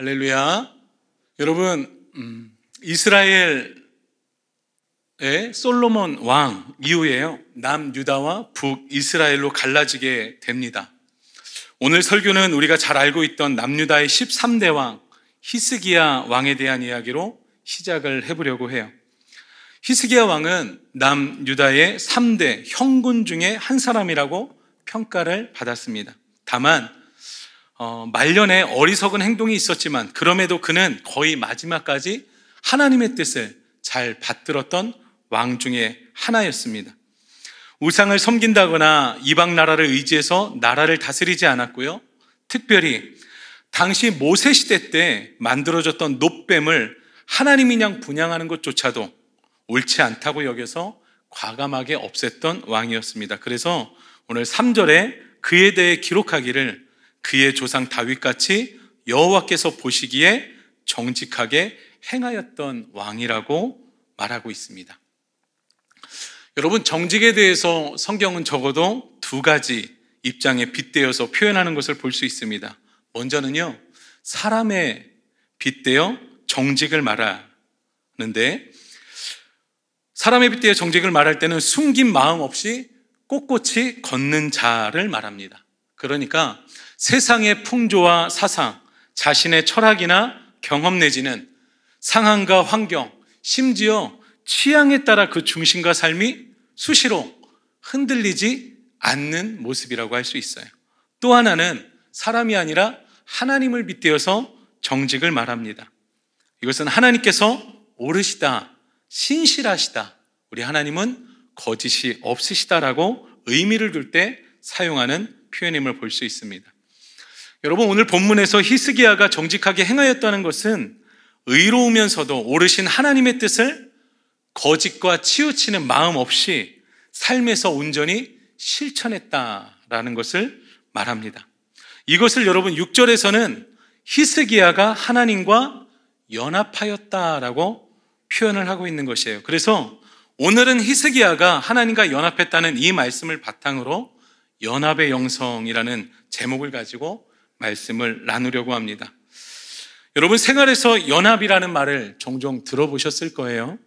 할렐루야. 여러분, 음, 이스라엘의 솔로몬 왕 이후에요. 남유다와 북이스라엘로 갈라지게 됩니다. 오늘 설교는 우리가 잘 알고 있던 남유다의 13대 왕, 히스기야 왕에 대한 이야기로 시작을 해보려고 해요. 히스기야 왕은 남유다의 3대 형군 중에 한 사람이라고 평가를 받았습니다. 다만 어, 말년에 어리석은 행동이 있었지만 그럼에도 그는 거의 마지막까지 하나님의 뜻을 잘 받들었던 왕 중에 하나였습니다. 우상을 섬긴다거나 이방 나라를 의지해서 나라를 다스리지 않았고요. 특별히 당시 모세 시대 때 만들어졌던 노뱀을 하나님이 냥 분양하는 것조차도 옳지 않다고 여겨서 과감하게 없앴던 왕이었습니다. 그래서 오늘 3절에 그에 대해 기록하기를 그의 조상 다윗같이 여호와께서 보시기에 정직하게 행하였던 왕이라고 말하고 있습니다. 여러분 정직에 대해서 성경은 적어도 두 가지 입장에 빗대어서 표현하는 것을 볼 수 있습니다. 먼저는요. 사람의 빗대어 정직을 말하는데 사람의 빗대어 정직을 말할 때는 숨긴 마음 없이 꼿꼿이 걷는 자를 말합니다. 그러니까 세상의 풍조와 사상, 자신의 철학이나 경험 내지는 상황과 환경, 심지어 취향에 따라 그 중심과 삶이 수시로 흔들리지 않는 모습이라고 할 수 있어요. 또 하나는 사람이 아니라 하나님을 빗대어서 정직을 말합니다. 이것은 하나님께서 오르시다, 신실하시다, 우리 하나님은 거짓이 없으시다라고 의미를 둘 때 사용하는 표현임을 볼 수 있습니다. 여러분 오늘 본문에서 히스기야가 정직하게 행하였다는 것은 의로우면서도 오르신 하나님의 뜻을 거짓과 치우치는 마음 없이 삶에서 온전히 실천했다라는 것을 말합니다. 이것을 여러분 6절에서는 히스기야가 하나님과 연합하였다라고 표현을 하고 있는 것이에요. 그래서 오늘은 히스기야가 하나님과 연합했다는 이 말씀을 바탕으로 연합의 영성이라는 제목을 가지고 말씀을 나누려고 합니다. 여러분 생활에서 연합이라는 말을 종종 들어보셨을 거예요.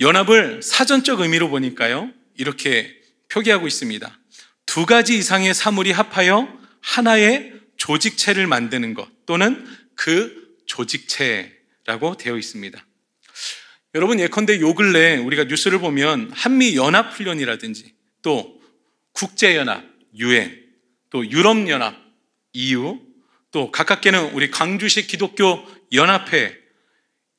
연합을 사전적 의미로 보니까요. 이렇게 표기하고 있습니다. 두 가지 이상의 사물이 합하여 하나의 조직체를 만드는 것 또는 그 조직체라고 되어 있습니다. 여러분 예컨대 요 근래 우리가 뉴스를 보면 한미 연합 훈련이라든지 또 국제 연합 유엔 또 유럽 연합 이유, 또 가깝게는 우리 광주시 기독교 연합회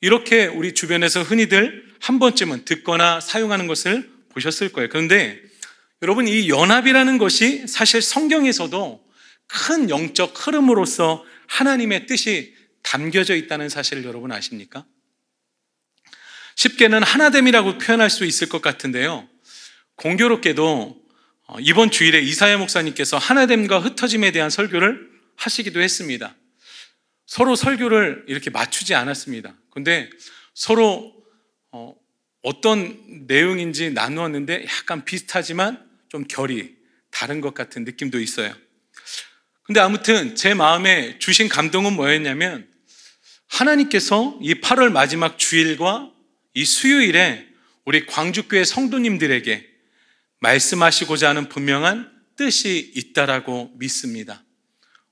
이렇게 우리 주변에서 흔히들 한 번쯤은 듣거나 사용하는 것을 보셨을 거예요. 그런데 여러분 이 연합이라는 것이 사실 성경에서도 큰 영적 흐름으로서 하나님의 뜻이 담겨져 있다는 사실을 여러분 아십니까? 쉽게는 하나됨이라고 표현할 수 있을 것 같은데요. 공교롭게도 어, 이번 주일에 이사야 목사님께서 하나됨과 흩어짐에 대한 설교를 하시기도 했습니다. 서로 설교를 이렇게 맞추지 않았습니다. 근데 서로 어, 어떤 내용인지 나누었는데 약간 비슷하지만 좀 결이 다른 것 같은 느낌도 있어요. 근데 아무튼 제 마음에 주신 감동은 뭐였냐면 하나님께서 이 8월 마지막 주일과 이 수요일에 우리 광주교회 성도님들에게 말씀하시고자 하는 분명한 뜻이 있다라고 믿습니다.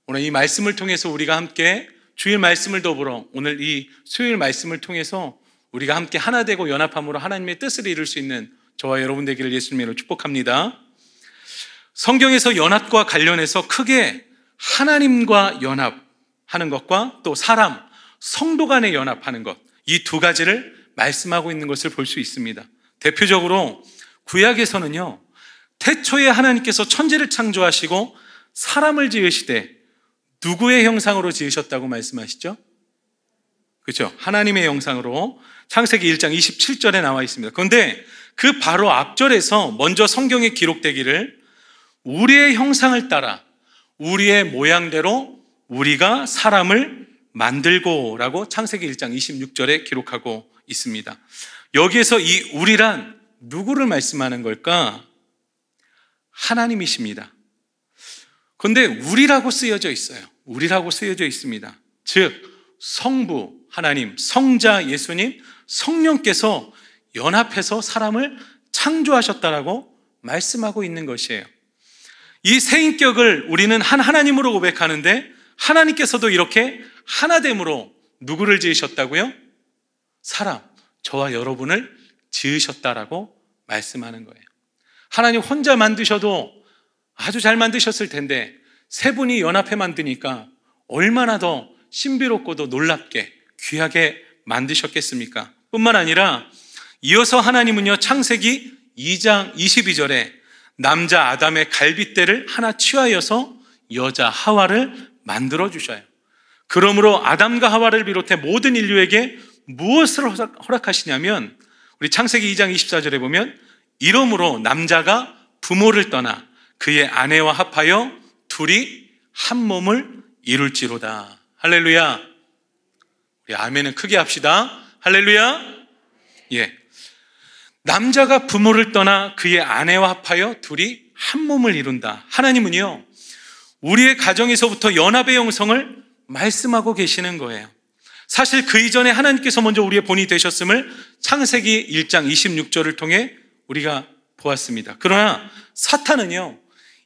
오늘 이 말씀을 통해서 우리가 함께 주일 말씀을 더불어 오늘 이 수요일 말씀을 통해서 우리가 함께 하나 되고 연합함으로 하나님의 뜻을 이룰 수 있는 저와 여러분 되기를 예수님으로 축복합니다. 성경에서 연합과 관련해서 크게 하나님과 연합하는 것과 또 사람, 성도 간의 연합하는 것, 이 두 가지를 말씀하고 있는 것을 볼 수 있습니다. 대표적으로 구약에서는요, 태초에 하나님께서 천지를 창조하시고 사람을 지으시되 누구의 형상으로 지으셨다고 말씀하시죠? 그렇죠. 하나님의 영상으로 창세기 1장 27절에 나와 있습니다. 그런데 그 바로 앞절에서 먼저 성경에 기록되기를 우리의 형상을 따라 우리의 모양대로 우리가 사람을 만들고라고 창세기 1장 26절에 기록하고 있습니다. 여기에서 이 우리란 누구를 말씀하는 걸까? 하나님이십니다. 근데 우리라고 쓰여져 있어요. 우리라고 쓰여져 있습니다. 즉, 성부 하나님, 성자 예수님, 성령께서 연합해서 사람을 창조하셨다라고 말씀하고 있는 것이에요. 이 세 인격을 우리는 한 하나님으로 고백하는데 하나님께서도 이렇게 하나됨으로 누구를 지으셨다고요? 사람, 저와 여러분을 지으셨다라고 말씀하는 거예요. 하나님 혼자 만드셔도 아주 잘 만드셨을 텐데 세 분이 연합해 만드니까 얼마나 더 신비롭고도 놀랍게 귀하게 만드셨겠습니까? 뿐만 아니라 이어서 하나님은요 창세기 2장 22절에 남자 아담의 갈빗대를 하나 취하여서 여자 하와를 만들어 주셔요. 그러므로 아담과 하와를 비롯해 모든 인류에게 무엇을 허락하시냐면 우리 창세기 2장 24절에 보면 이러므로 남자가 부모를 떠나 그의 아내와 합하여 둘이 한 몸을 이룰지로다. 할렐루야. 우리 아멘은 크게 합시다. 할렐루야. 예. 남자가 부모를 떠나 그의 아내와 합하여 둘이 한 몸을 이룬다. 하나님은요, 우리의 가정에서부터 연합의 영성을 말씀하고 계시는 거예요. 사실 그 이전에 하나님께서 먼저 우리의 본이 되셨음을 창세기 1장 26절을 통해 우리가 보았습니다. 그러나 사탄은요,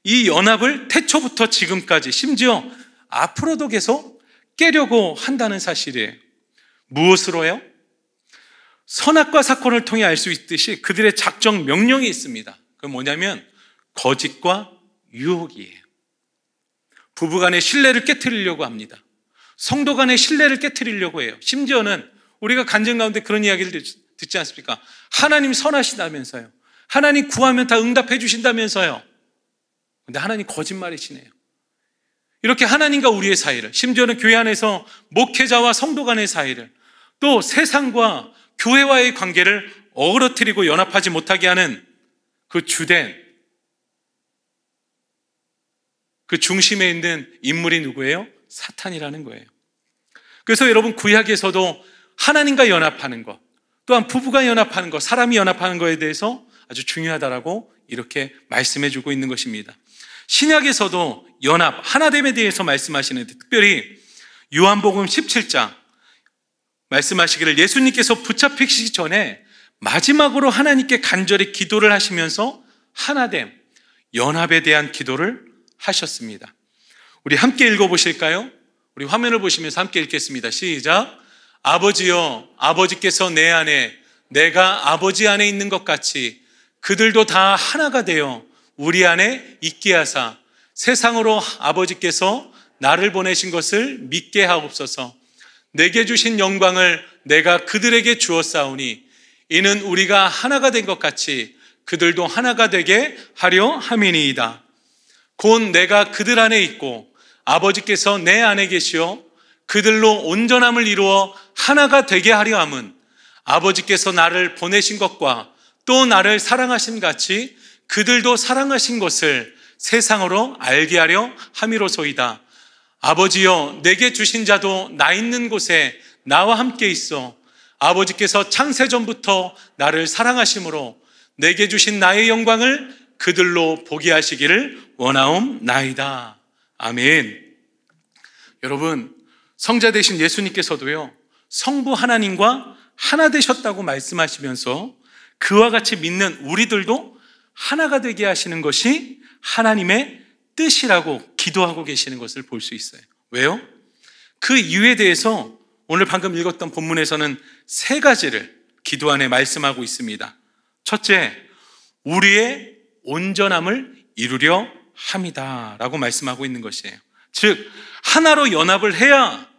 이 연합을 태초부터 지금까지, 심지어 앞으로도 계속 깨려고 한다는 사실이에요. 무엇으로요? 선악과 사건을 통해 알 수 있듯이 그들의 작정 명령이 있습니다. 그 뭐냐면 거짓과 유혹이에요. 부부 간의 신뢰를 깨뜨리려고 합니다. 성도 간의 신뢰를 깨뜨리려고 해요. 심지어는 우리가 간증 가운데 그런 이야기를 듣지 않습니까? 하나님 선하시다면서요. 하나님 구하면 다 응답해 주신다면서요. 근데 하나님 거짓말이시네요. 이렇게 하나님과 우리의 사이를, 심지어는 교회 안에서 목회자와 성도 간의 사이를, 또 세상과 교회와의 관계를 어그러뜨리고 연합하지 못하게 하는 그 주된, 그 중심에 있는 인물이 누구예요? 사탄이라는 거예요. 그래서 여러분 구약에서도 하나님과 연합하는 것, 또한 부부가 연합하는 것, 사람이 연합하는 것에 대해서 아주 중요하다라고 이렇게 말씀해 주고 있는 것입니다. 신약에서도 연합, 하나됨에 대해서 말씀하시는데 특별히 요한복음 17장 말씀하시기를 예수님께서 붙잡히시기 전에 마지막으로 하나님께 간절히 기도를 하시면서 하나됨, 연합에 대한 기도를 하셨습니다. 우리 함께 읽어보실까요? 우리 화면을 보시면서 함께 읽겠습니다. 시작. 아버지여, 아버지께서 내 안에, 내가 아버지 안에 있는 것 같이 그들도 다 하나가 되어 우리 안에 있게 하사 세상으로 아버지께서 나를 보내신 것을 믿게 하옵소서 내게 주신 영광을 내가 그들에게 주었사오니 이는 우리가 하나가 된 것 같이 그들도 하나가 되게 하려 함이니이다. 곧 내가 그들 안에 있고 아버지께서 내 안에 계시어 그들로 온전함을 이루어 하나가 되게 하려 함은 아버지께서 나를 보내신 것과 또 나를 사랑하신 같이 그들도 사랑하신 것을 세상으로 알게 하려 함이로소이다. 아버지여 내게 주신 자도 나 있는 곳에 나와 함께 있어 아버지께서 창세 전부터 나를 사랑하심으로 내게 주신 나의 영광을 그들로 보게 하시기를 원하옵나이다. 아멘. 여러분 성자 되신 예수님께서도요, 성부 하나님과 하나 되셨다고 말씀하시면서 그와 같이 믿는 우리들도 하나가 되게 하시는 것이 하나님의 뜻이라고 기도하고 계시는 것을 볼 수 있어요. 왜요? 그 이유에 대해서 오늘 방금 읽었던 본문에서는 세 가지를 기도 안에 말씀하고 있습니다. 첫째, 우리의 온전함을 이루려 합니다라고 말씀하고 있는 것이에요. 즉, 하나로 연합을 해야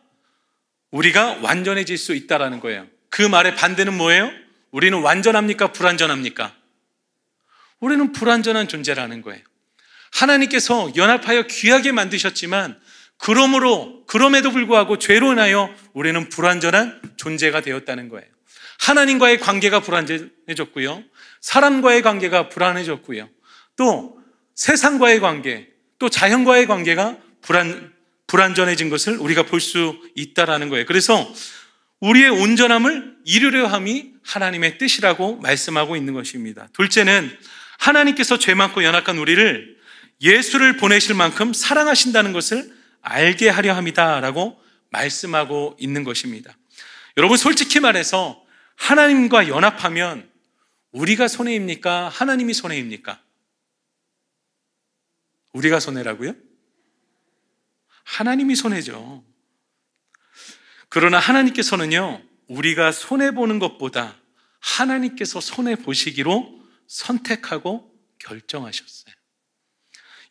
우리가 완전해질 수 있다라는 거예요. 그 말의 반대는 뭐예요? 우리는 완전합니까? 불완전합니까? 우리는 불완전한 존재라는 거예요. 하나님께서 연합하여 귀하게 만드셨지만 그러므로 그럼에도 불구하고 죄로 인하여 우리는 불완전한 존재가 되었다는 거예요. 하나님과의 관계가 불안해졌고요. 사람과의 관계가 불안해졌고요. 또 세상과의 관계, 또 자연과의 관계가 불안 불완전해진 것을 우리가 볼 수 있다라는 거예요. 그래서 우리의 온전함을 이루려 함이 하나님의 뜻이라고 말씀하고 있는 것입니다. 둘째는 하나님께서 죄 많고 연약한 우리를 예수를 보내실 만큼 사랑하신다는 것을 알게 하려 함이다라고 말씀하고 있는 것입니다. 여러분 솔직히 말해서 하나님과 연합하면 우리가 손해입니까? 하나님이 손해입니까? 우리가 손해라고요? 하나님이 손해죠. 그러나 하나님께서는요, 우리가 손해보는 것보다 하나님께서 손해보시기로 선택하고 결정하셨어요.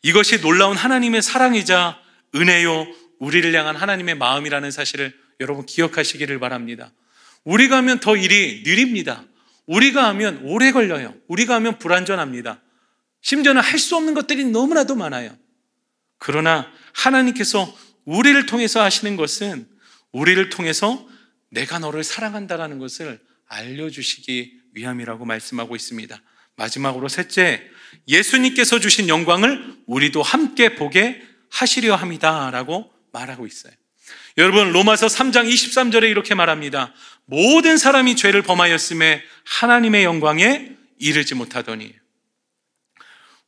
이것이 놀라운 하나님의 사랑이자 은혜요, 우리를 향한 하나님의 마음이라는 사실을 여러분 기억하시기를 바랍니다. 우리가 하면 더 일이 느립니다. 우리가 하면 오래 걸려요. 우리가 하면 불완전합니다. 심지어는 할 수 없는 것들이 너무나도 많아요. 그러나 하나님께서 우리를 통해서 하시는 것은 우리를 통해서 내가 너를 사랑한다라는 것을 알려주시기 위함이라고 말씀하고 있습니다. 마지막으로 셋째, 예수님께서 주신 영광을 우리도 함께 보게 하시려 합니다. 라고 말하고 있어요. 여러분, 로마서 3장 23절에 이렇게 말합니다. 모든 사람이 죄를 범하였음에 하나님의 영광에 이르지 못하더니.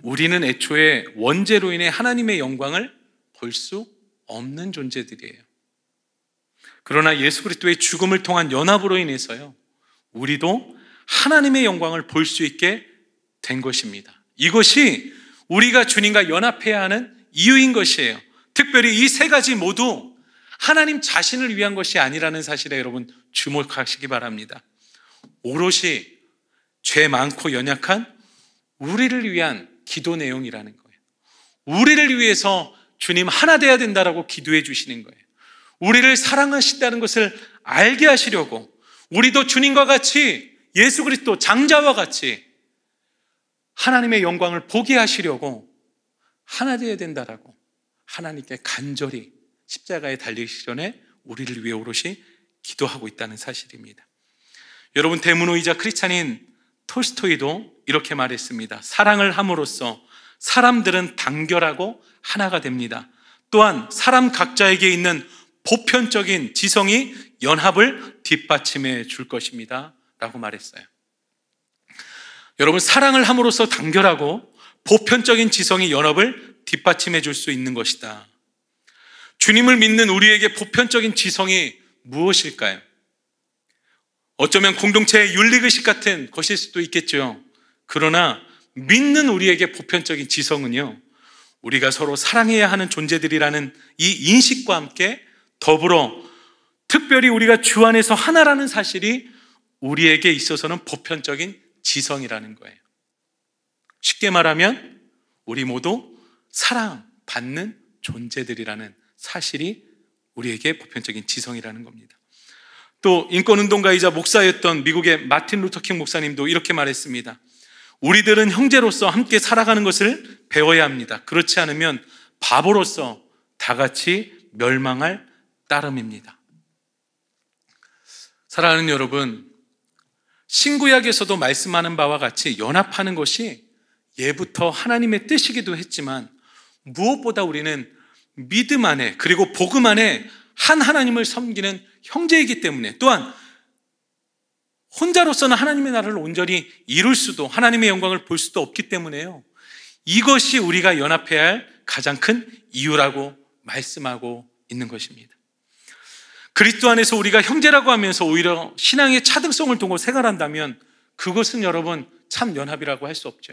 우리는 애초에 원죄로 인해 하나님의 영광을 볼수 없는 존재들이에요. 그러나 예수 그리스도의 죽음을 통한 연합으로 인해서요. 우리도 하나님의 영광을 볼 수 있게 된 것입니다. 이것이 우리가 주님과 연합해야 하는 이유인 것이에요. 특별히 이 세 가지 모두 하나님 자신을 위한 것이 아니라는 사실에 여러분 주목하시기 바랍니다. 오롯이 죄 많고 연약한 우리를 위한 기도 내용이라는 거예요. 우리를 위해서 주님 하나 돼야 된다라고 기도해 주시는 거예요. 우리를 사랑하신다는 것을 알게 하시려고 우리도 주님과 같이 예수 그리스도 장자와 같이 하나님의 영광을 보게 하시려고 하나 되야 된다라고 하나님께 간절히 십자가에 달리기 전에 우리를 위해 오롯이 기도하고 있다는 사실입니다. 여러분 대문호이자 크리스찬인 톨스토이도 이렇게 말했습니다. 사랑을 함으로써 사람들은 단결하고 하나가 됩니다. 또한 사람 각자에게 있는 보편적인 지성이 연합을 뒷받침해 줄 것입니다. 라고 말했어요. 여러분, 사랑을 함으로써 단결하고 보편적인 지성이 연합을 뒷받침해 줄 수 있는 것이다. 주님을 믿는 우리에게 보편적인 지성이 무엇일까요? 어쩌면 공동체의 윤리의식 같은 것일 수도 있겠죠. 그러나 믿는 우리에게 보편적인 지성은요, 우리가 서로 사랑해야 하는 존재들이라는 이 인식과 함께 더불어 특별히 우리가 주 안에서 하나라는 사실이 우리에게 있어서는 보편적인 지성이라는 거예요. 쉽게 말하면 우리 모두 사랑받는 존재들이라는 사실이 우리에게 보편적인 지성이라는 겁니다. 또 인권운동가이자 목사였던 미국의 마틴 루터킹 목사님도 이렇게 말했습니다. 우리들은 형제로서 함께 살아가는 것을 배워야 합니다. 그렇지 않으면 바보로서 다 같이 멸망할 따름입니다. 사랑하는 여러분, 신구약에서도 말씀하는 바와 같이 연합하는 것이 예부터 하나님의 뜻이기도 했지만 무엇보다 우리는 믿음 안에 그리고 복음 안에 한 하나님을 섬기는 형제이기 때문에 또한 혼자로서는 하나님의 나라를 온전히 이룰 수도 하나님의 영광을 볼 수도 없기 때문에요. 이것이 우리가 연합해야 할 가장 큰 이유라고 말씀하고 있는 것입니다. 그리스도 안에서 우리가 형제라고 하면서 오히려 신앙의 차등성을 두고 생활한다면 그것은 여러분 참 연합이라고 할 수 없죠.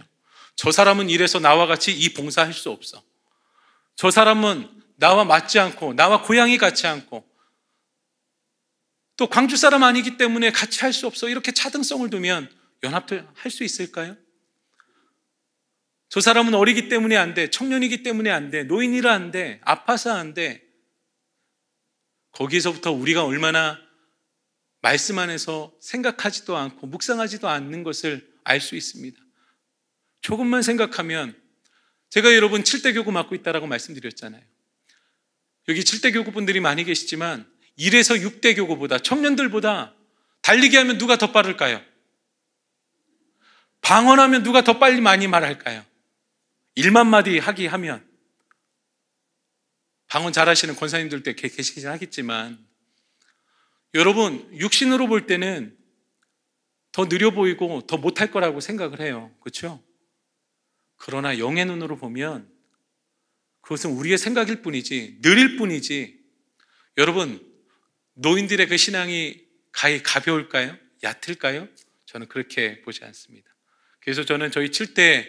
저 사람은 이래서 나와 같이 이 봉사할 수 없어. 저 사람은 나와 맞지 않고 나와 고향이 같지 않고 또 광주 사람 아니기 때문에 같이 할 수 없어. 이렇게 차등성을 두면 연합도할 수 있을까요? 저 사람은 어리기 때문에 안 돼. 청년이기 때문에 안 돼. 노인이라 안 돼. 아파서 안 돼. 거기에서부터 우리가 얼마나 말씀 안에서 생각하지도 않고 묵상하지도 않는 것을 알 수 있습니다. 조금만 생각하면 제가 여러분 7대 교구 맡고 있다라고 말씀드렸잖아요. 여기 7대 교구 분들이 많이 계시지만 1에서 6대 교구보다 청년들보다 달리기 하면 누가 더 빠를까요? 방언하면 누가 더 빨리 많이 말할까요? 1만 마디 하기 하면 방언 잘하시는 권사님들 때 계시긴 하겠지만 여러분 육신으로 볼 때는 더 느려 보이고 더 못할 거라고 생각을 해요. 그렇죠? 그러나 영의 눈으로 보면 그것은 우리의 생각일 뿐이지 느릴 뿐이지 여러분 노인들의 그 신앙이 가히 가벼울까요? 얕을까요? 저는 그렇게 보지 않습니다. 그래서 저는 저희 칠대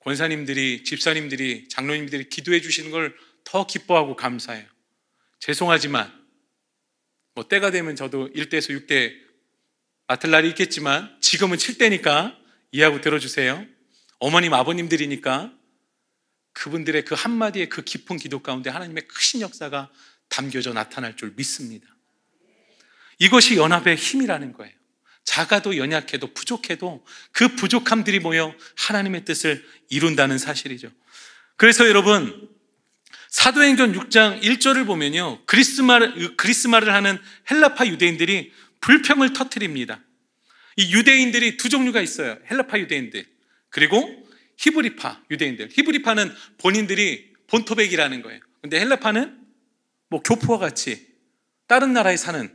권사님들이, 집사님들이, 장로님들이 기도해 주시는 걸 더 기뻐하고 감사해요. 죄송하지만, 뭐 때가 되면 저도 1대에서 6대 맡을 날이 있겠지만, 지금은 7대니까 이해하고 들어주세요. 어머님, 아버님들이니까 그분들의 그 한마디의 그 깊은 기도 가운데 하나님의 크신 역사가 담겨져 나타날 줄 믿습니다. 이것이 연합의 힘이라는 거예요. 작아도 연약해도 부족해도 그 부족함들이 모여 하나님의 뜻을 이룬다는 사실이죠. 그래서 여러분, 사도행전 6장 1절을 보면요. 그리스마를, 그리스마를 하는 헬라파 유대인들이 불평을 터트립니다. 이 유대인들이 두 종류가 있어요. 헬라파 유대인들. 그리고 히브리파 유대인들. 히브리파는 본인들이 본토백이라는 거예요. 근데 헬라파는 뭐 교포와 같이 다른 나라에 사는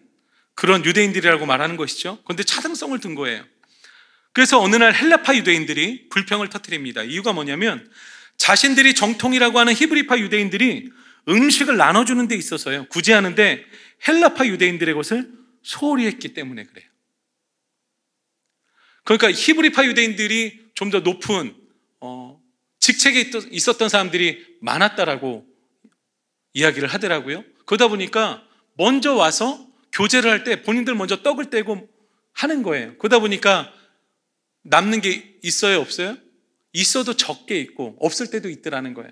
그런 유대인들이라고 말하는 것이죠. 그런데 차등성을 든 거예요. 그래서 어느 날 헬라파 유대인들이 불평을 터뜨립니다. 이유가 뭐냐면 자신들이 정통이라고 하는 히브리파 유대인들이 음식을 나눠주는 데 있어서요. 구제하는데 헬라파 유대인들의 것을 소홀히 했기 때문에 그래요. 그러니까 히브리파 유대인들이 좀 더 높은 어, 직책에 있었던 사람들이 많았다라고 이야기를 하더라고요. 그러다 보니까 먼저 와서 교제를 할 때 본인들 먼저 떡을 떼고 하는 거예요. 그러다 보니까 남는 게 있어요, 없어요? 있어도 적게 있고 없을 때도 있더라는 거예요.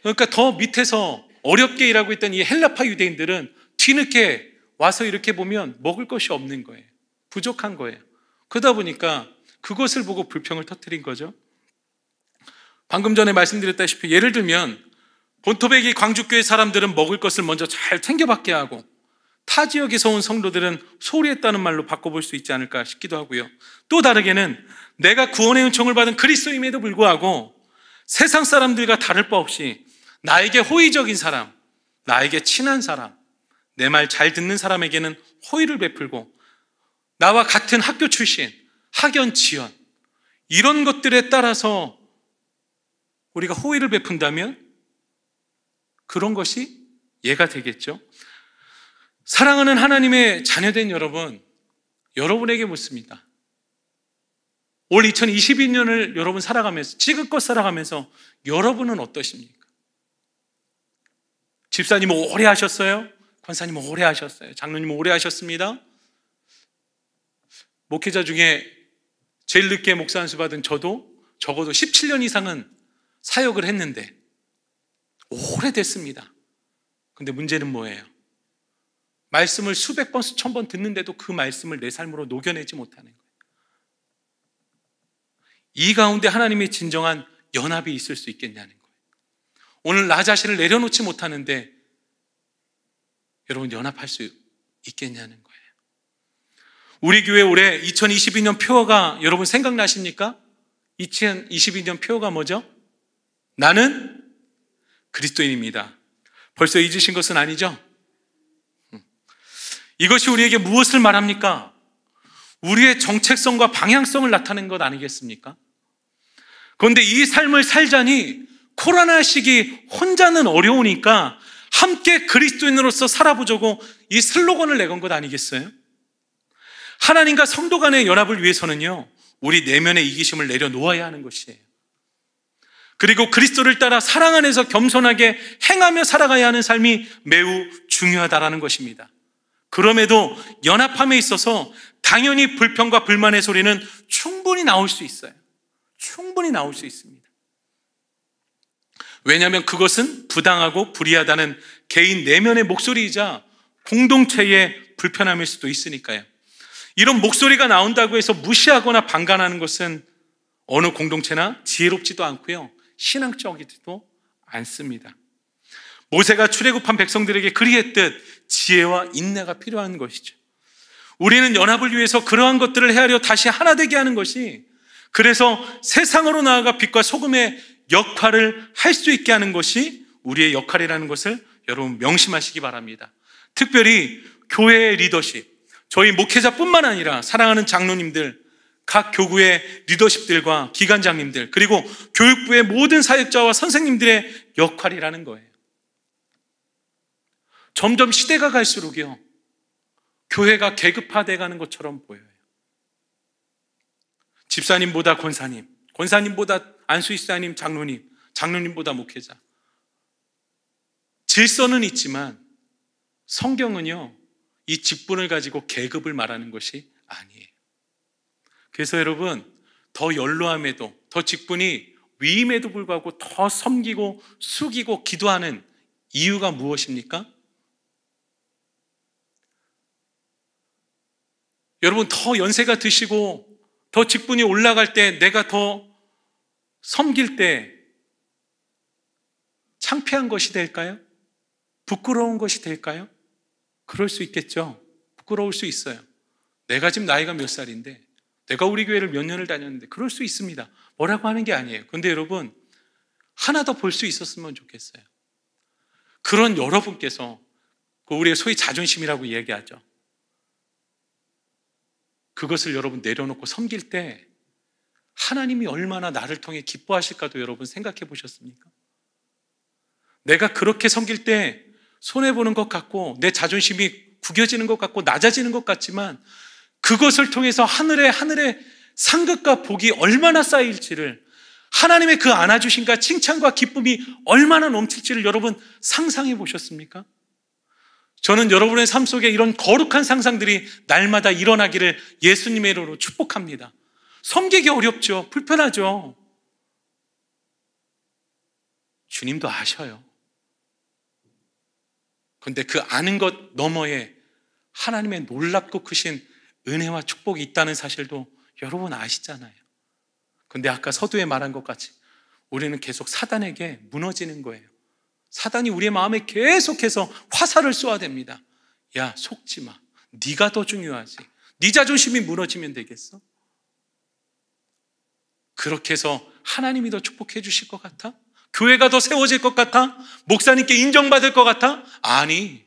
그러니까 더 밑에서 어렵게 일하고 있던 이 헬라파 유대인들은 뒤늦게 와서 이렇게 보면 먹을 것이 없는 거예요. 부족한 거예요. 그러다 보니까 그것을 보고 불평을 터뜨린 거죠. 방금 전에 말씀드렸다시피 예를 들면 본토백이 광주교회 사람들은 먹을 것을 먼저 잘 챙겨받게 하고 타 지역에서 온 성도들은 소리했다는 말로 바꿔볼 수 있지 않을까 싶기도 하고요. 또 다르게는 내가 구원의 은총을 받은 그리스도임에도 불구하고 세상 사람들과 다를 바 없이 나에게 호의적인 사람, 나에게 친한 사람, 내 말 잘 듣는 사람에게는 호의를 베풀고 나와 같은 학교 출신, 학연, 지연 이런 것들에 따라서 우리가 호의를 베푼다면 그런 것이 예가 되겠죠. 사랑하는 하나님의 자녀된 여러분, 여러분에게 묻습니다. 올 2022년을 여러분 살아가면서, 지극껏 살아가면서 여러분은 어떠십니까? 집사님 오래 하셨어요? 권사님 오래 하셨어요? 장로님 오래 하셨습니다? 목회자 중에 제일 늦게 목사 안수 받은 저도 적어도 17년 이상은 사역을 했는데 오래됐습니다. 근데 문제는 뭐예요? 말씀을 수백 번, 수천 번 듣는데도 그 말씀을 내 삶으로 녹여내지 못하는 거예요. 이 가운데 하나님의 진정한 연합이 있을 수 있겠냐는 거예요. 오늘 나 자신을 내려놓지 못하는데 여러분 연합할 수 있겠냐는 거예요. 우리 교회 올해 2022년 표어가 여러분 생각나십니까? 2022년 표어가 뭐죠? 나는 그리스도인입니다. 벌써 잊으신 것은 아니죠? 이것이 우리에게 무엇을 말합니까? 우리의 정체성과 방향성을 나타낸 것 아니겠습니까? 그런데 이 삶을 살자니 코로나 시기 혼자는 어려우니까 함께 그리스도인으로서 살아보자고 이 슬로건을 내건 것 아니겠어요? 하나님과 성도 간의 연합을 위해서는요, 우리 내면의 이기심을 내려놓아야 하는 것이에요. 그리고 그리스도를 따라 사랑 안에서 겸손하게 행하며 살아가야 하는 삶이 매우 중요하다라는 것입니다. 그럼에도 연합함에 있어서 당연히 불평과 불만의 소리는 충분히 나올 수 있어요. 충분히 나올 수 있습니다. 왜냐하면 그것은 부당하고 불의하다는 개인 내면의 목소리이자 공동체의 불편함일 수도 있으니까요. 이런 목소리가 나온다고 해서 무시하거나 방관하는 것은 어느 공동체나 지혜롭지도 않고요. 신앙적이지도 않습니다. 모세가 출애굽한 백성들에게 그리했듯 지혜와 인내가 필요한 것이죠. 우리는 연합을 위해서 그러한 것들을 헤아려 다시 하나 되게 하는 것이 그래서 세상으로 나아가 빛과 소금의 역할을 할 수 있게 하는 것이 우리의 역할이라는 것을 여러분 명심하시기 바랍니다. 특별히 교회의 리더십, 저희 목회자뿐만 아니라 사랑하는 장로님들, 각 교구의 리더십들과 기관장님들, 그리고 교육부의 모든 사역자와 선생님들의 역할이라는 거예요. 점점 시대가 갈수록요, 교회가 계급화돼 가는 것처럼 보여요. 집사님보다 권사님, 권사님보다 안수이사님, 장로님, 장로님보다 목회자. 질서는 있지만 성경은요, 이 직분을 가지고 계급을 말하는 것이 아니에요. 그래서 여러분, 더 연로함에도, 더 직분이 위임에도 불구하고 더 섬기고 숙이고 기도하는 이유가 무엇입니까? 여러분 더 연세가 드시고 더 직분이 올라갈 때 내가 더 섬길 때 창피한 것이 될까요? 부끄러운 것이 될까요? 그럴 수 있겠죠. 부끄러울 수 있어요. 내가 지금 나이가 몇 살인데, 내가 우리 교회를 몇 년을 다녔는데, 그럴 수 있습니다. 뭐라고 하는 게 아니에요. 근데 여러분, 하나 더 볼 수 있었으면 좋겠어요. 그런 여러분께서, 그 우리의 소위 자존심이라고 얘기하죠. 그것을 여러분 내려놓고 섬길 때 하나님이 얼마나 나를 통해 기뻐하실까도 여러분 생각해 보셨습니까? 내가 그렇게 섬길 때 손해보는 것 같고 내 자존심이 구겨지는 것 같고 낮아지는 것 같지만 그것을 통해서 하늘에 하늘에 상급과 복이 얼마나 쌓일지를 하나님의 그 안아주신과 칭찬과 기쁨이 얼마나 넘칠지를 여러분 상상해 보셨습니까? 저는 여러분의 삶 속에 이런 거룩한 상상들이 날마다 일어나기를 예수님의 이름으로 축복합니다. 섬기기 어렵죠. 불편하죠. 주님도 아셔요. 근데 그 아는 것 너머에 하나님의 놀랍고 크신 은혜와 축복이 있다는 사실도 여러분 아시잖아요. 근데 아까 서두에 말한 것 같이 우리는 계속 사단에게 무너지는 거예요. 사단이 우리의 마음에 계속해서 화살을 쏘아댑니다. 야, 속지 마. 네가 더 중요하지. 네 자존심이 무너지면 되겠어? 그렇게 해서 하나님이 더 축복해 주실 것 같아? 교회가 더 세워질 것 같아? 목사님께 인정받을 것 같아? 아니.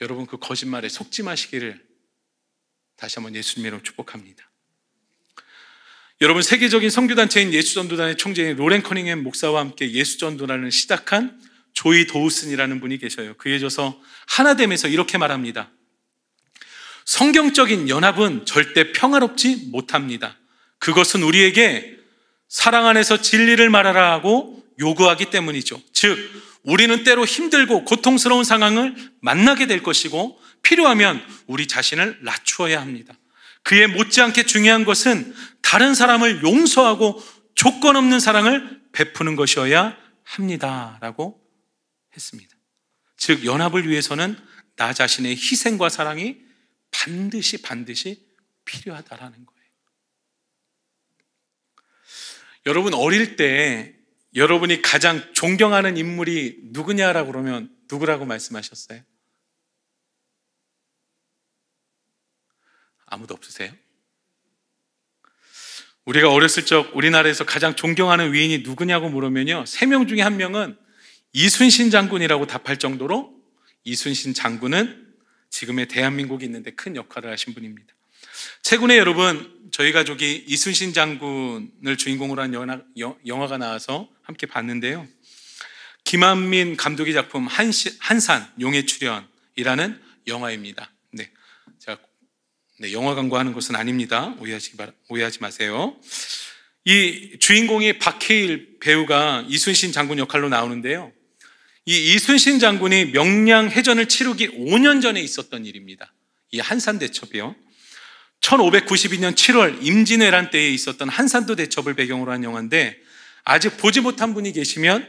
여러분 그 거짓말에 속지 마시기를 다시 한번 예수님으로 축복합니다. 여러분 세계적인 선교단체인 예수전도단의 총재인 로렌 커닝햄 목사와 함께 예수전도단을 시작한 조이 도우슨이라는 분이 계셔요. 그에 져서 하나됨에서 이렇게 말합니다. 성경적인 연합은 절대 평화롭지 못합니다. 그것은 우리에게 사랑 안에서 진리를 말하라 하고 요구하기 때문이죠. 즉, 우리는 때로 힘들고 고통스러운 상황을 만나게 될 것이고 필요하면 우리 자신을 낮추어야 합니다. 그에 못지않게 중요한 것은 다른 사람을 용서하고 조건 없는 사랑을 베푸는 것이어야 합니다. 라고 했습니다. 즉, 연합을 위해서는 나 자신의 희생과 사랑이 반드시 반드시 필요하다라는 거예요. 여러분, 어릴 때 여러분이 가장 존경하는 인물이 누구냐라고 그러면 누구라고 말씀하셨어요? 아무도 없으세요? 우리가 어렸을 적 우리나라에서 가장 존경하는 위인이 누구냐고 물으면요. 세 명 중에 한 명은 이순신 장군이라고 답할 정도로 이순신 장군은 지금의 대한민국이 있는데 큰 역할을 하신 분입니다. 최근에 여러분, 저희 가족이 이순신 장군을 주인공으로 한 영화, 영화 가 나와서 함께 봤는데요. 김한민 감독의 작품 한시, 한산 용의 출연이라는 영화입니다. 네, 영화 광고하는 것은 아닙니다. 오해하시기 오해하지 마세요. 이 주인공이 박해일 배우가 이순신 장군 역할로 나오는데요. 이 이순신 장군이 명량 해전을 치르기 5년 전에 있었던 일입니다. 이 한산 대첩이요. 1592년 7월 임진왜란 때에 있었던 한산도 대첩을 배경으로 한 영화인데 아직 보지 못한 분이 계시면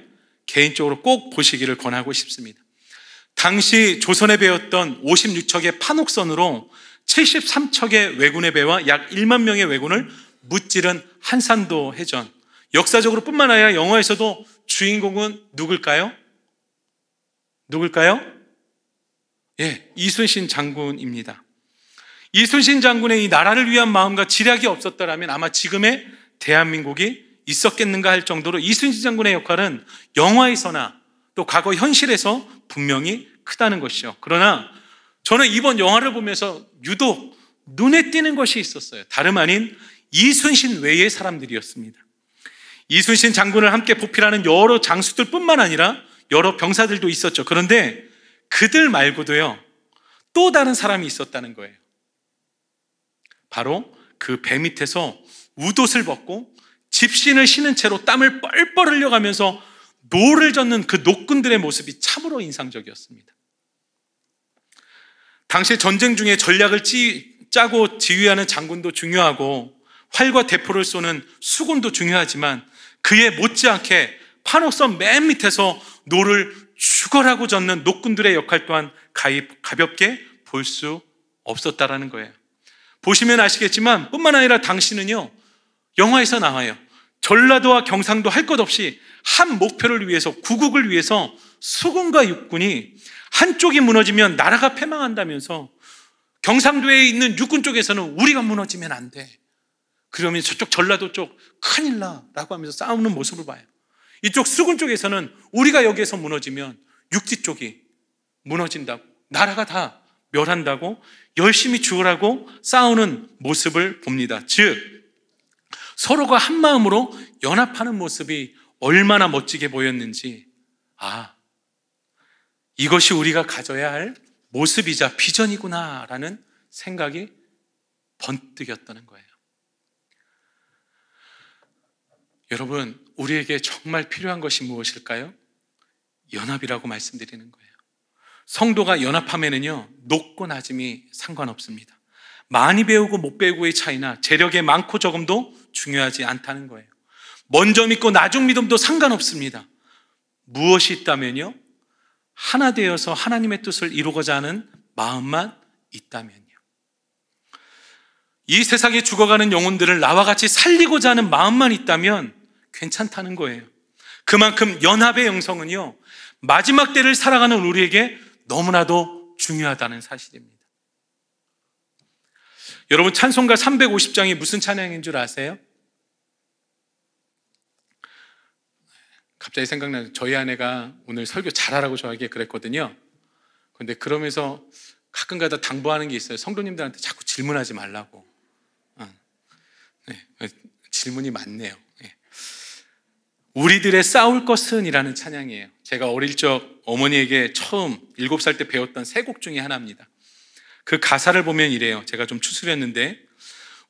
개인적으로 꼭 보시기를 권하고 싶습니다. 당시 조선에 배웠던 56척의 판옥선으로 73척의 왜군의 배와 약 1만 명의 왜군을 무찌른 한산도 해전. 역사적으로 뿐만 아니라 영화에서도 주인공은 누굴까요? 누굴까요? 예, 이순신 장군입니다. 이순신 장군의 이 나라를 위한 마음과 지략이 없었더라면 아마 지금의 대한민국이 있었겠는가 할 정도로 이순신 장군의 역할은 영화에서나 또 과거 현실에서 분명히 크다는 것이죠. 그러나 저는 이번 영화를 보면서 유독 눈에 띄는 것이 있었어요. 다름 아닌 이순신 외의 사람들이었습니다. 이순신 장군을 함께 보필하는 여러 장수들 뿐만 아니라 여러 병사들도 있었죠. 그런데 그들 말고도요, 또 다른 사람이 있었다는 거예요. 바로 그 배 밑에서 우옷을 벗고 집신을 신은 채로 땀을 뻘뻘 흘려가면서 노를 젓는 그 노꾼들의 모습이 참으로 인상적이었습니다. 당시 전쟁 중에 전략을 찌, 짜고 지휘하는 장군도 중요하고 활과 대포를 쏘는 수군도 중요하지만 그에 못지않게 판옥선 맨 밑에서 노를 죽어라고 젓는 노꾼들의 역할 또한 가입, 가볍게 볼 수 없었다라는 거예요. 보시면 아시겠지만 뿐만 아니라 당신은요 영화에서 나와요. 전라도와 경상도 할 것 없이 한 목표를 위해서 구국을 위해서 수군과 육군이 한쪽이 무너지면 나라가 패망한다면서 경상도에 있는 육군 쪽에서는 우리가 무너지면 안 돼. 그러면 저쪽 전라도 쪽 큰일 나라고 하면서 싸우는 모습을 봐요. 이쪽 수군 쪽에서는 우리가 여기에서 무너지면 육지 쪽이 무너진다고 나라가 다 멸한다고 열심히 죽으라고 싸우는 모습을 봅니다. 즉 서로가 한 마음으로 연합하는 모습이 얼마나 멋지게 보였는지 아 이것이 우리가 가져야 할 모습이자 비전이구나라는 생각이 번뜩였다는 거예요. 여러분, 우리에게 정말 필요한 것이 무엇일까요? 연합이라고 말씀드리는 거예요. 성도가 연합함에는요, 높고 낮음이 상관없습니다. 많이 배우고 못 배우고의 차이나 재력의 많고 적음도 중요하지 않다는 거예요. 먼저 믿고 나중 믿음도 상관없습니다. 무엇이 있다면요? 하나 되어서 하나님의 뜻을 이루고자 하는 마음만 있다면요. 이 세상에 죽어가는 영혼들을 나와 같이 살리고자 하는 마음만 있다면 괜찮다는 거예요. 그만큼 연합의 영성은요, 마지막 때를 살아가는 우리에게 너무나도 중요하다는 사실입니다. 여러분, 찬송가 350장이 무슨 찬양인 줄 아세요? 갑자기 생각나는 저희 아내가 오늘 설교 잘하라고 저에게 그랬거든요. 그런데 그러면서 가끔가다 당부하는 게 있어요. 성도님들한테 자꾸 질문하지 말라고. 아, 네, 그 질문이 많네요. 네. 우리들의 싸울 것은 이라는 찬양이에요. 제가 어릴 적 어머니에게 처음 7살 때 배웠던 세 곡 중에 하나입니다. 그 가사를 보면 이래요. 제가 좀 추스렸는데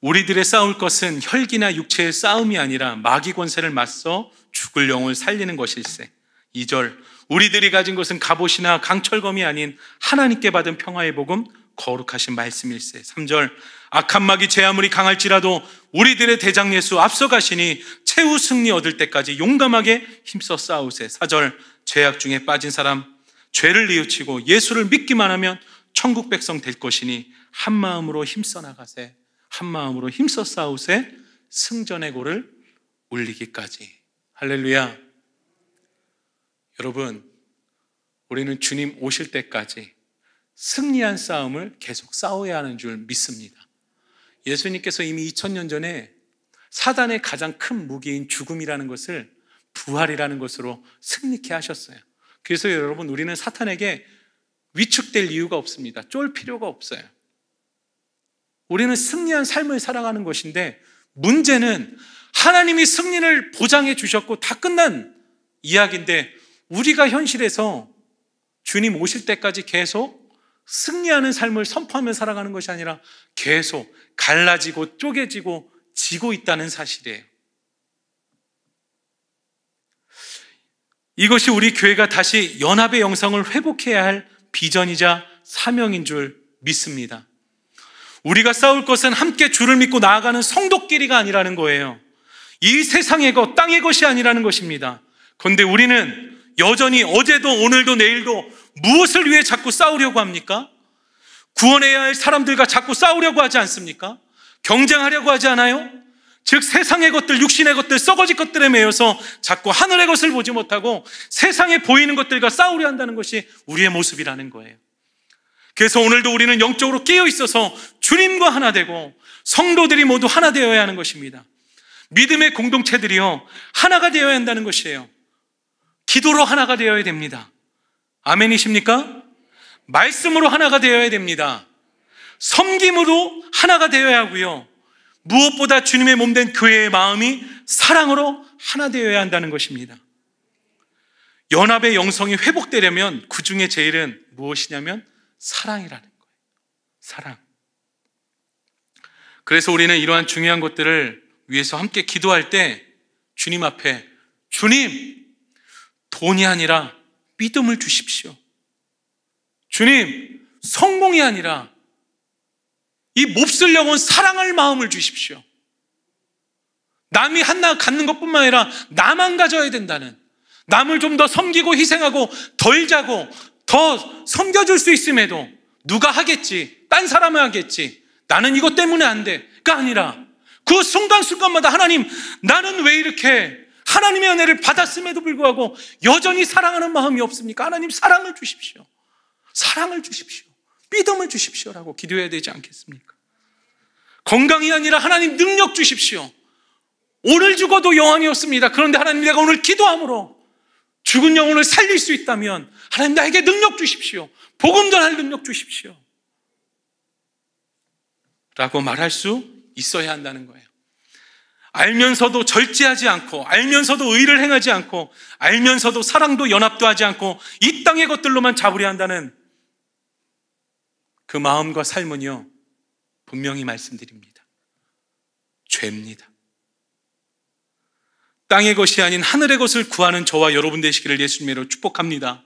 우리들의 싸울 것은 혈기나 육체의 싸움이 아니라 마귀 권세를 맞서 죽을 영혼을 살리는 것일세. 2절 우리들이 가진 것은 갑옷이나 강철검이 아닌 하나님께 받은 평화의 복음 거룩하신 말씀일세. 3절 악한 마귀 제 아무리 강할지라도 우리들의 대장 예수 앞서가시니 최후 승리 얻을 때까지 용감하게 힘써 싸우세. 4절 죄악 중에 빠진 사람 죄를 뉘우치고 예수를 믿기만 하면 천국 백성 될 것이니 한 마음으로 힘써 나가세. 한 마음으로 힘써 싸우세 승전의 고를 울리기까지. 할렐루야. 여러분, 우리는 주님 오실 때까지 승리한 싸움을 계속 싸워야 하는 줄 믿습니다. 예수님께서 이미 2000년 전에 사단의 가장 큰 무기인 죽음이라는 것을 부활이라는 것으로 승리케 하셨어요. 그래서 여러분, 우리는 사탄에게 위축될 이유가 없습니다. 쫄 필요가 없어요. 우리는 승리한 삶을 살아가는 것인데 문제는 하나님이 승리를 보장해 주셨고 다 끝난 이야기인데 우리가 현실에서 주님 오실 때까지 계속 승리하는 삶을 선포하며 살아가는 것이 아니라 계속 갈라지고 쪼개지고 지고 있다는 사실이에요. 이것이 우리 교회가 다시 연합의 영상을 회복해야 할 비전이자 사명인 줄 믿습니다. 우리가 싸울 것은 함께 주를 믿고 나아가는 성도끼리가 아니라는 거예요. 이 세상의 것, 땅의 것이 아니라는 것입니다. 그런데 우리는 여전히 어제도 오늘도 내일도 무엇을 위해 자꾸 싸우려고 합니까? 구원해야 할 사람들과 자꾸 싸우려고 하지 않습니까? 경쟁하려고 하지 않아요? 즉 세상의 것들, 육신의 것들, 썩어질 것들에 매여서 자꾸 하늘의 것을 보지 못하고 세상에 보이는 것들과 싸우려 한다는 것이 우리의 모습이라는 거예요. 그래서 오늘도 우리는 영적으로 깨어 있어서 주님과 하나 되고 성도들이 모두 하나 되어야 하는 것입니다. 믿음의 공동체들이요. 하나가 되어야 한다는 것이에요. 기도로 하나가 되어야 됩니다. 아멘이십니까? 말씀으로 하나가 되어야 됩니다. 섬김으로 하나가 되어야 하고요. 무엇보다 주님의 몸 된 교회의 마음이 사랑으로 하나 되어야 한다는 것입니다. 연합의 영성이 회복되려면 그 중에 제일은 무엇이냐면 사랑이라는 거예요. 사랑. 그래서 우리는 이러한 중요한 것들을 위해서 함께 기도할 때 주님 앞에 주님 돈이 아니라 믿음을 주십시오. 주님 성공이 아니라 이 몹쓸 영혼 사랑할 마음을 주십시오. 남이 하나 갖는 것뿐만 아니라 나만 가져야 된다는 남을 좀 더 섬기고 희생하고 덜 자고 더 섬겨줄 수 있음에도 누가 하겠지, 딴사람을 하겠지, 나는 이것 때문에 안 돼가 아니라 그 순간순간마다 하나님, 나는 왜 이렇게 하나님의 은혜를 받았음에도 불구하고 여전히 사랑하는 마음이 없습니까? 하나님 사랑을 주십시오. 사랑을 주십시오. 믿음을 주십시오라고 기도해야 되지 않겠습니까? 건강이 아니라 하나님 능력 주십시오. 오늘 죽어도 영한이 없습니다. 그런데 하나님 내가 오늘 기도함으로 죽은 영혼을 살릴 수 있다면 하나님 나에게 능력 주십시오. 복음 전할 능력 주십시오. 라고 말할 수 있어야 한다는 거예요. 알면서도 절제하지 않고, 알면서도 의를 행하지 않고, 알면서도 사랑도 연합도 하지 않고, 이 땅의 것들로만 잡으려 한다는 그 마음과 삶은요, 분명히 말씀드립니다. 죄입니다. 땅의 것이 아닌 하늘의 것을 구하는 저와 여러분 되시기를 예수님으로 축복합니다.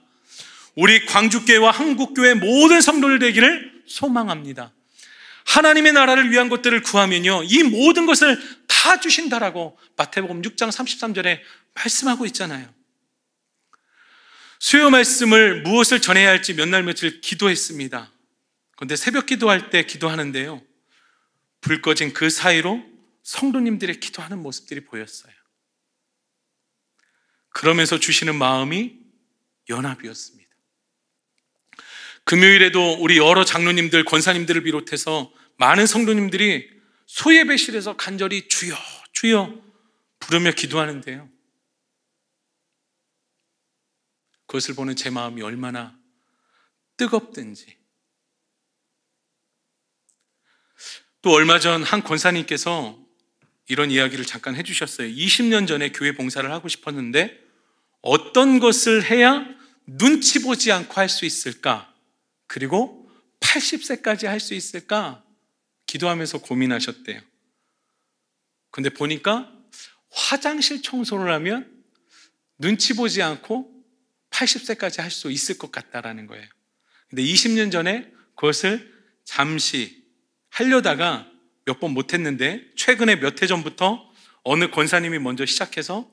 우리 광주교회와 한국교회 모든 성도를 되기를 소망합니다. 하나님의 나라를 위한 것들을 구하면요. 이 모든 것을 다 주신다라고 마태복음 6장 33절에 말씀하고 있잖아요. 수요 말씀을 무엇을 전해야 할지 몇 날 며칠 기도했습니다. 그런데 새벽 기도할 때 기도하는데요. 불 꺼진 그 사이로 성도님들의 기도하는 모습들이 보였어요. 그러면서 주시는 마음이 연합이었습니다. 금요일에도 우리 여러 장로님들, 권사님들을 비롯해서 많은 성도님들이 소예배실에서 간절히 주여, 주여 부르며 기도하는데요. 그것을 보는 제 마음이 얼마나 뜨겁든지. 또 얼마 전 한 권사님께서 이런 이야기를 잠깐 해주셨어요. 20년 전에 교회 봉사를 하고 싶었는데 어떤 것을 해야 눈치 보지 않고 할 수 있을까? 그리고 80세까지 할 수 있을까? 기도하면서 고민하셨대요. 근데 보니까 화장실 청소를 하면 눈치 보지 않고 80세까지 할 수 있을 것 같다라는 거예요. 근데 20년 전에 그것을 잠시 하려다가 몇 번 못했는데 최근에 몇 해 전부터 어느 권사님이 먼저 시작해서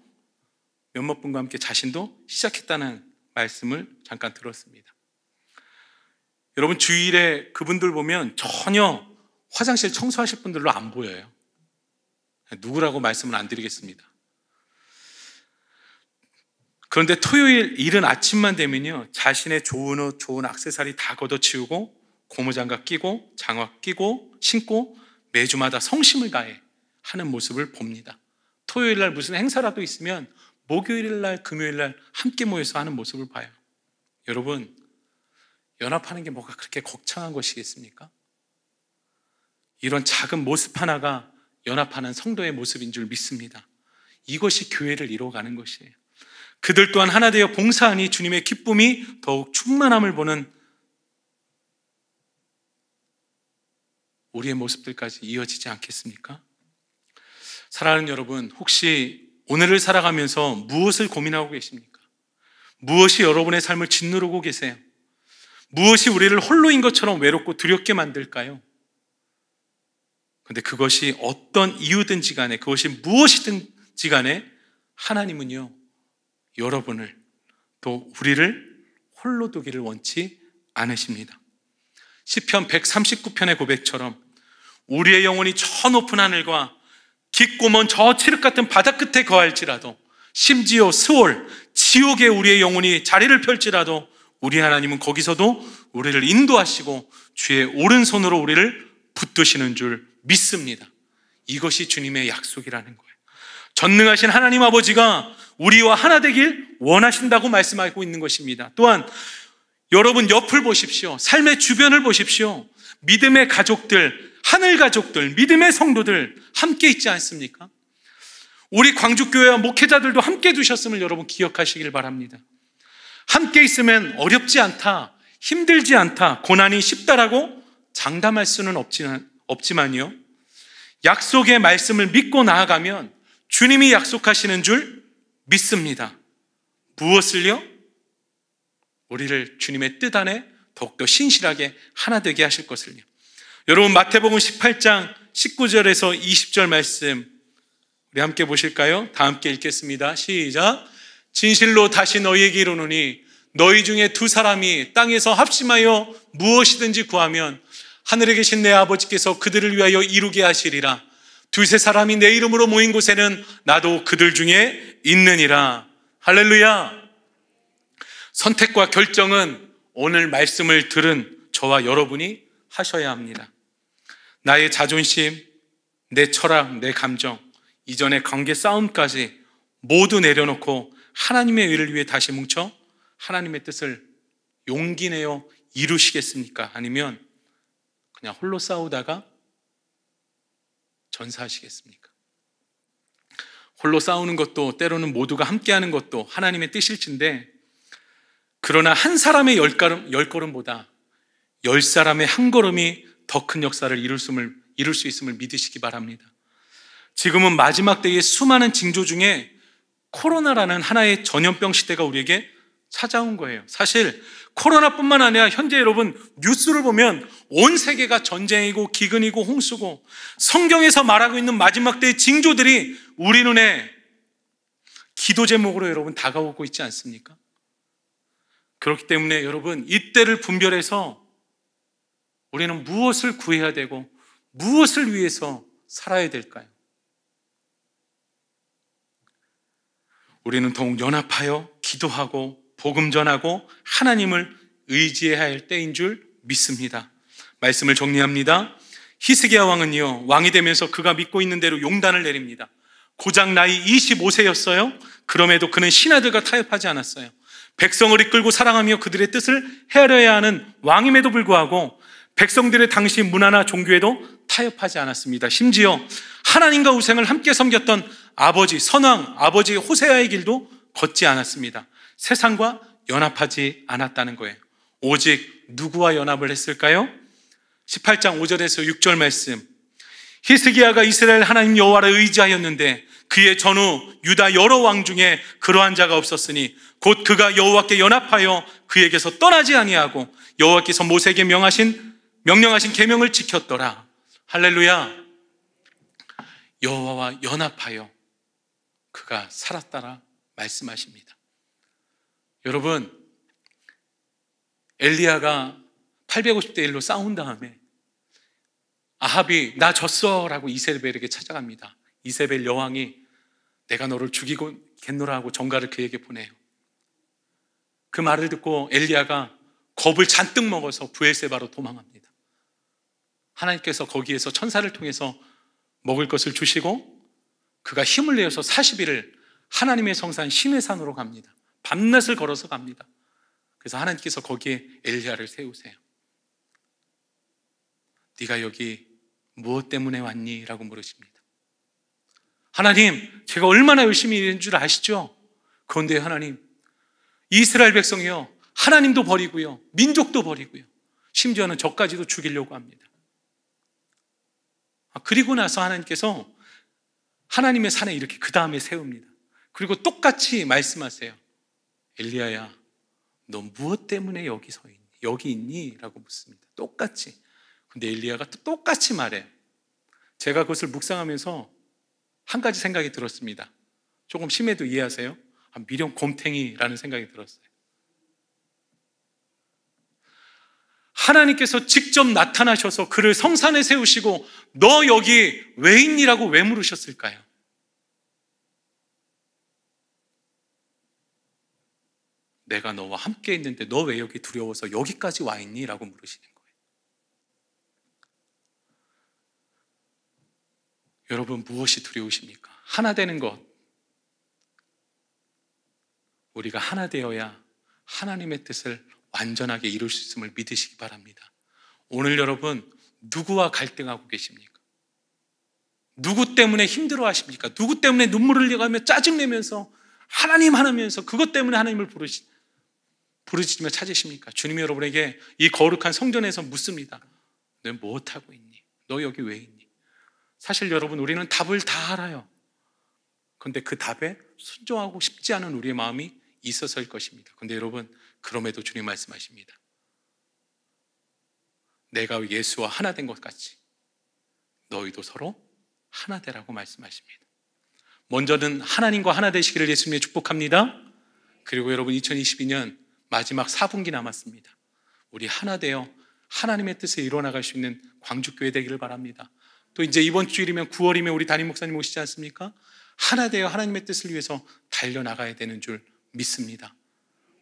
몇몇 분과 함께 자신도 시작했다는 말씀을 잠깐 들었습니다. 여러분 주일에 그분들 보면 전혀 화장실 청소하실 분들로 안 보여요. 누구라고 말씀을 안 드리겠습니다. 그런데 토요일 이른 아침만 되면요. 자신의 좋은 옷, 좋은 악세사리 다 걷어치우고 고무장갑 끼고 장화 끼고 신고 매주마다 성심을 가해 하는 모습을 봅니다. 토요일 날 무슨 행사라도 있으면 목요일 날, 금요일 날 함께 모여서 하는 모습을 봐요. 여러분, 연합하는 게 뭐가 그렇게 거창한 것이겠습니까? 이런 작은 모습 하나가 연합하는 성도의 모습인 줄 믿습니다. 이것이 교회를 이뤄가는 것이에요. 그들 또한 하나 되어 봉사하니 주님의 기쁨이 더욱 충만함을 보는 우리의 모습들까지 이어지지 않겠습니까? 사랑하는 여러분, 혹시 오늘을 살아가면서 무엇을 고민하고 계십니까? 무엇이 여러분의 삶을 짓누르고 계세요? 무엇이 우리를 홀로인 것처럼 외롭고 두렵게 만들까요? 근데 그것이 어떤 이유든지 간에, 그것이 무엇이든지 간에, 하나님은요, 여러분을, 또 우리를 홀로 두기를 원치 않으십니다. 10편 139편의 고백처럼 우리의 영혼이 저 높은 하늘과 깊고 먼 저 체력 같은 바다 끝에 거할지라도 심지어 스월 지옥에 우리의 영혼이 자리를 펼지라도 우리 하나님은 거기서도 우리를 인도하시고 주의 오른손으로 우리를 붙드시는 줄 믿습니다. 이것이 주님의 약속이라는 거예요. 전능하신 하나님 아버지가 우리와 하나 되길 원하신다고 말씀하고 있는 것입니다. 또한 여러분 옆을 보십시오. 삶의 주변을 보십시오. 믿음의 가족들, 하늘 가족들, 믿음의 성도들 함께 있지 않습니까? 우리 광주교회와 목회자들도 함께 두셨음을 여러분 기억하시길 바랍니다. 함께 있으면 어렵지 않다, 힘들지 않다, 고난이 쉽다라고 장담할 수는 없지만, 요 약속의 말씀을 믿고 나아가면 주님이 약속하시는 줄 믿습니다. 무엇을요? 우리를 주님의 뜻 안에 더욱더 신실하게 하나 되게 하실 것을요. 여러분 마태복음 18장 19절에서 20절 말씀 우리 함께 보실까요? 다 함께 읽겠습니다. 시작. 진실로 다시 너희에게 이르노니 너희 중에 두 사람이 땅에서 합심하여 무엇이든지 구하면 하늘에 계신 내 아버지께서 그들을 위하여 이루게 하시리라. 두세 사람이 내 이름으로 모인 곳에는 나도 그들 중에 있느니라. 할렐루야. 선택과 결정은 오늘 말씀을 들은 저와 여러분이 하셔야 합니다. 나의 자존심, 내 철학, 내 감정, 이전의 관계 싸움까지 모두 내려놓고 하나님의 의를 위해 다시 뭉쳐 하나님의 뜻을 용기 내어 이루시겠습니까? 아니면 그냥 홀로 싸우다가 전사하시겠습니까? 홀로 싸우는 것도 때로는 모두가 함께하는 것도 하나님의 뜻일진데 그러나 한 사람의 열 걸음, 열 걸음보다 열 사람의 한 걸음이 더큰 역사를 이룰 수, 이룰 수 있음을 믿으시기 바랍니다. 지금은 마지막 때의 수많은 징조 중에 코로나라는 하나의 전염병 시대가 우리에게 찾아온 거예요. 사실 코로나뿐만 아니라 현재 여러분 뉴스를 보면 온 세계가 전쟁이고 기근이고 홍수고 성경에서 말하고 있는 마지막 때의 징조들이 우리 눈에 기도 제목으로 여러분 다가오고 있지 않습니까? 그렇기 때문에 여러분 이때를 분별해서 우리는 무엇을 구해야 되고 무엇을 위해서 살아야 될까요? 우리는 더욱 연합하여 기도하고 복음 전하고 하나님을 의지해야 할 때인 줄 믿습니다. 말씀을 정리합니다. 히스기야 왕은요, 왕이 되면서 그가 믿고 있는 대로 용단을 내립니다. 고작 나이 25세였어요. 그럼에도 그는 신하들과 타협하지 않았어요. 백성을 이끌고 사랑하며 그들의 뜻을 헤아려야 하는 왕임에도 불구하고 백성들의 당시 문화나 종교에도 타협하지 않았습니다. 심지어 하나님과 우생을 함께 섬겼던 아버지 선왕 아버지 호세아의 길도 걷지 않았습니다. 세상과 연합하지 않았다는 거예요. 오직 누구와 연합을 했을까요? 18장 5절에서 6절 말씀. 히스기야가 이스라엘 하나님 여호와를 의지하였는데 그의 전후 유다 여러 왕 중에 그러한 자가 없었으니 곧 그가 여호와께 연합하여 그에게서 떠나지 아니하고 여호와께서 모세에게 명하신 명령하신 계명을 지켰더라. 할렐루야. 여호와와 연합하여 그가 살았다라 말씀하십니다. 여러분 엘리야가 850대 1로 싸운 다음에 아합이 나 졌어라고 이세벨에게 찾아갑니다. 이세벨 여왕이 내가 너를 죽이겠노라 고 정가를 그에게 보내요. 그 말을 듣고 엘리야가 겁을 잔뜩 먹어서 부엘세바로 도망합니다. 하나님께서 거기에서 천사를 통해서 먹을 것을 주시고 그가 힘을 내어서 40일을 하나님의 성산 심해산으로 갑니다. 밤낮을 걸어서 갑니다. 그래서 하나님께서 거기에 엘리야를 세우세요. 네가 여기 무엇 때문에 왔니? 라고 물으십니다. 하나님, 제가 얼마나 열심히 일한 줄 아시죠? 그런데 하나님, 이스라엘 백성이요. 하나님도 버리고요. 민족도 버리고요. 심지어는 저까지도 죽이려고 합니다. 아, 그리고 나서 하나님께서 하나님의 산에 이렇게 그 다음에 세웁니다. 그리고 똑같이 말씀하세요. 엘리야야, 너 무엇 때문에 여기 서 있니? 여기 있니? 라고 묻습니다. 똑같이. 근데 엘리야가 또 똑같이 말해요. 제가 그것을 묵상하면서 한 가지 생각이 들었습니다. 조금 심해도 이해하세요? 아, 미련 곰탱이라는 생각이 들었어요. 하나님께서 직접 나타나셔서 그를 성산에 세우시고 너 여기 왜 있니라고 왜 물으셨을까요? 내가 너와 함께 있는데 너 왜 여기 두려워서 여기까지 와 있니? 라고 물으시는 거예요. 여러분, 무엇이 두려우십니까? 하나 되는 것. 우리가 하나 되어야 하나님의 뜻을 완전하게 이룰 수 있음을 믿으시기 바랍니다. 오늘 여러분 누구와 갈등하고 계십니까? 누구 때문에 힘들어 하십니까? 누구 때문에 눈물을 흘려가며 짜증내면서 하나님 하나면서 그것 때문에 하나님을 부르시, 부르짖며 찾으십니까? 주님이 여러분에게 이 거룩한 성전에서 묻습니다. 너 무엇하고 있니? 너 여기 왜 있니? 사실 여러분 우리는 답을 다 알아요. 그데그 답에 순종하고 싶지 않은 우리의 마음이 있어서일 것입니다. 근데 여러분 그럼에도 주님 말씀하십니다. 내가 예수와 하나 된 것 같이 너희도 서로 하나 되라고 말씀하십니다. 먼저는 하나님과 하나 되시기를 예수님의 축복합니다. 그리고 여러분 2022년 마지막 4분기 남았습니다. 우리 하나 되어 하나님의 뜻에 이뤄나갈 수 있는 광주교회 되기를 바랍니다. 또 이제 이번 주일이면 9월이면 우리 담임 목사님 오시지 않습니까? 하나 되어 하나님의 뜻을 위해서 달려나가야 되는 줄 믿습니다.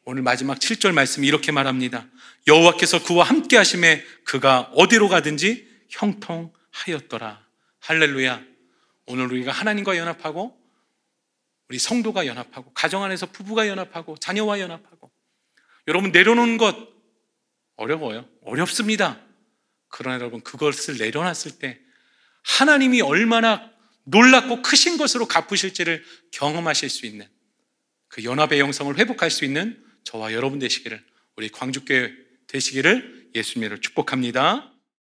오늘 마지막 7절 말씀이 이렇게 말합니다. 여호와께서 그와 함께 하심에 그가 어디로 가든지 형통하였더라. 할렐루야. 오늘 우리가 하나님과 연합하고 우리 성도가 연합하고 가정 안에서 부부가 연합하고 자녀와 연합하고 여러분 내려놓은 것 어려워요. 어렵습니다. 그러나 여러분 그것을 내려놨을 때 하나님이 얼마나 놀랍고 크신 것으로 갚으실지를 경험하실 수 있는 그 연합의 영성을 회복할 수 있는 저와 여러분 되시기를 우리 광주교회 되시기를 예수님으로 축복합니다.